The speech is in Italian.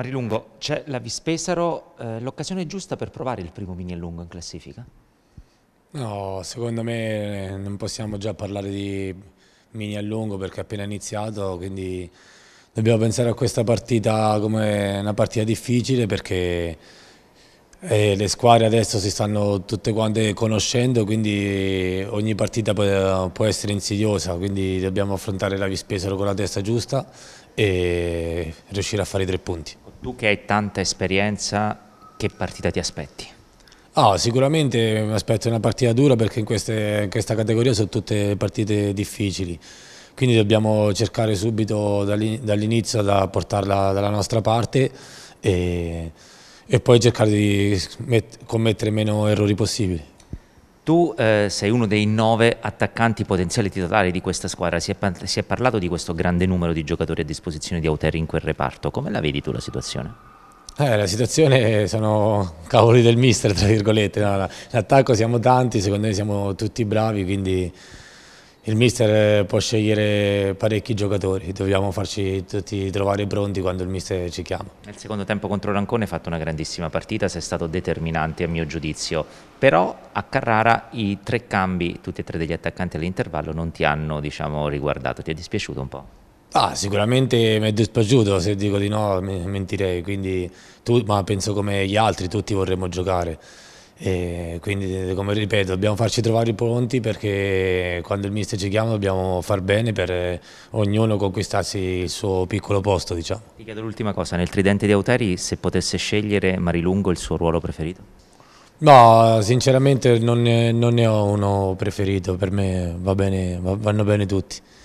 Marilungo, c'è la Vispesaro, eh, l'occasione giusta per provare il primo mini e lungo in classifica? No, secondo me eh, non possiamo già parlare di mini e lungo perché è appena iniziato, quindi dobbiamo pensare a questa partita come una partita difficile perché eh, le squadre adesso si stanno tutte quante conoscendo, quindi ogni partita può essere insidiosa, quindi dobbiamo affrontare la Vispesaro con la testa giusta e riuscire a fare i tre punti. Tu che hai tanta esperienza, che partita ti aspetti? Oh, sicuramente mi aspetto una partita dura perché in, queste, in questa categoria sono tutte partite difficili quindi dobbiamo cercare subito dall'inizio da portarla dalla nostra parte e, e poi cercare di commettere meno errori possibili. Tu eh, sei uno dei nove attaccanti potenziali titolari di questa squadra, si è, si è, parlato di questo grande numero di giocatori a disposizione di Auter in quel reparto, come la vedi tu la situazione? Eh, la situazione sono cavoli del mister, tra virgolette, no, l'attacco siamo tanti, secondo me siamo tutti bravi, quindi il mister eh, può scegliere parecchi giocatori, dobbiamo farci tutti trovare pronti quando il mister ci chiama. Nel secondo tempo contro Rancone hai fatto una grandissima partita, sei stato determinante a mio giudizio, però a Carrara i tre cambi, tutti e tre degli attaccanti all'intervallo, non ti hanno diciamo, riguardato, ti è dispiaciuto un po'? Ah, sicuramente mi è dispiaciuto, se dico di no mentirei, quindi, tu, ma penso come gli altri, tutti vorremmo giocare. E quindi, come ripeto, dobbiamo farci trovare pronti perché quando il mister ci chiama dobbiamo far bene per ognuno conquistarsi il suo piccolo posto. Diciamo. Ti chiedo l'ultima cosa, nel tridente di Autari se potesse scegliere Marilungo il suo ruolo preferito? No, sinceramente non ne, non ne ho uno preferito, per me va bene, va, vanno bene tutti.